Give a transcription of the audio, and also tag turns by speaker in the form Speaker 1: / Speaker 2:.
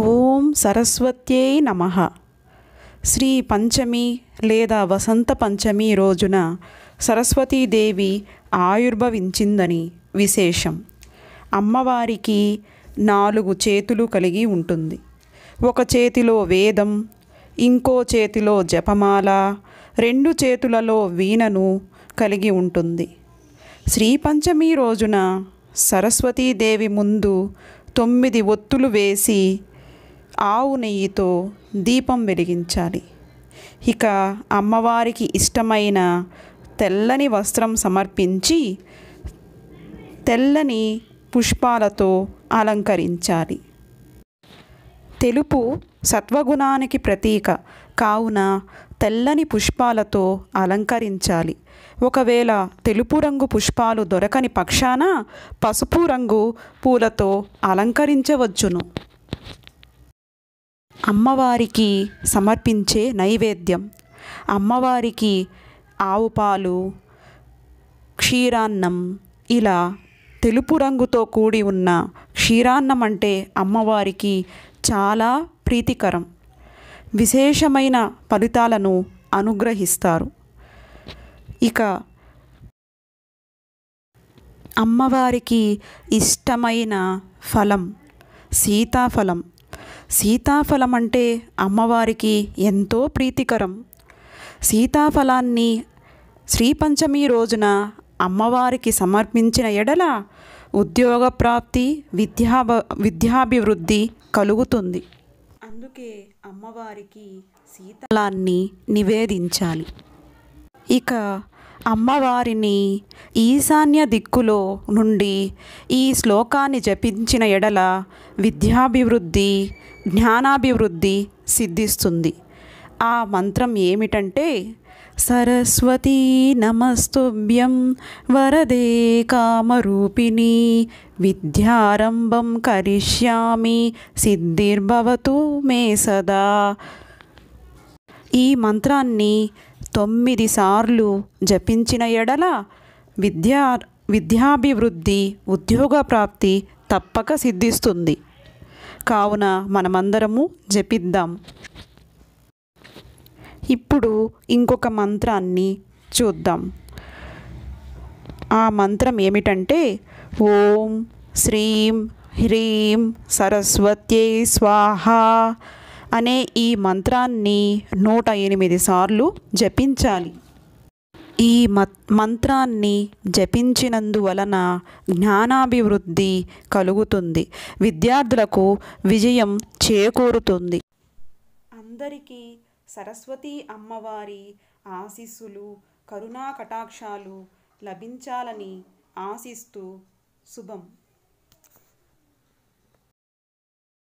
Speaker 1: ఓం సరస్వత్యై నమ శ్రీ పంచమి లేదా వసంత పంచమి రోజున సరస్వతీదేవి ఆయుర్భవించిందని విశేషం అమ్మవారికి నాలుగు చేతులు కలిగి ఉంటుంది ఒక చేతిలో వేదం ఇంకో చేతిలో జపమాల రెండు చేతులలో వీణను కలిగి ఉంటుంది శ్రీ పంచమి రోజున సరస్వతీదేవి ముందు తొమ్మిది ఒత్తులు వేసి ఆవు నెయ్యితో దీపం వెలిగించాలి ఇక అమ్మవారికి ఇష్టమైన తెల్లని వస్త్రం సమర్పించి తెల్లని పుష్పాలతో అలంకరించాలి తెలుపు సత్వగుణానికి ప్రతీక కావున తెల్లని పుష్పాలతో అలంకరించాలి ఒకవేళ తెలుపు రంగు పుష్పాలు దొరకని పక్షాన పసుపు రంగు పూలతో అలంకరించవచ్చును అమ్మవారికి సమర్పించే నైవేద్యం అమ్మవారికి ఆవు పాలు క్షీరాన్నం ఇలా తెలుపు రంగుతో కూడి ఉన్న క్షీరాన్నం అంటే అమ్మవారికి చాలా ప్రీతికరం విశేషమైన ఫలితాలను అనుగ్రహిస్తారు ఇక అమ్మవారికి ఇష్టమైన ఫలం సీతాఫలం సీతాఫలం అంటే అమ్మవారికి ఎంతో ప్రీతికరం సీతాఫలాన్ని శ్రీపంచమి రోజున అమ్మవారికి సమర్పించిన ఎడల ఉద్యోగ ప్రాప్తి విద్యాభ విద్యాభివృద్ధి కలుగుతుంది అందుకే అమ్మవారికి సీతాఫలాన్ని నివేదించాలి ఇక అమ్మవారిని ఈశాన్య దిక్కులో నుండి ఈ శ్లోకాన్ని జపించిన ఎడల విద్యాభివృద్ధి జ్ఞానాభివృద్ధి సిద్ధిస్తుంది ఆ మంత్రం ఏమిటంటే సరస్వతీ నమస్తుభ్యం వరదే కామరూపిణి విద్యారంభం కరిష్యామి సిద్ధిర్భవతు మే సదా ఈ మంత్రాన్ని తొమ్మిది సార్లు జపించిన ఎడల విద్యా విద్యాభివృద్ధి ఉద్యోగ ప్రాప్తి తప్పక సిద్ధిస్తుంది కావున మనమందరము జపిద్దాం ఇప్పుడు ఇంకొక మంత్రాన్ని చూద్దాం ఆ మంత్రం ఏమిటంటే ఓం శ్రీం హ్రీం సరస్వత్యై స్వాహ అనే ఈ మంత్రాన్ని నూట ఎనిమిది సార్లు జపించాలి ఈ మంత్రాన్ని జపించినందువలన జ్ఞానాభివృద్ధి కలుగుతుంది విద్యార్థులకు విజయం చేకూరుతుంది అందరికీ సరస్వతి అమ్మవారి ఆశీస్సులు కరుణా కటాక్షాలు లభించాలని ఆశిస్తూ శుభం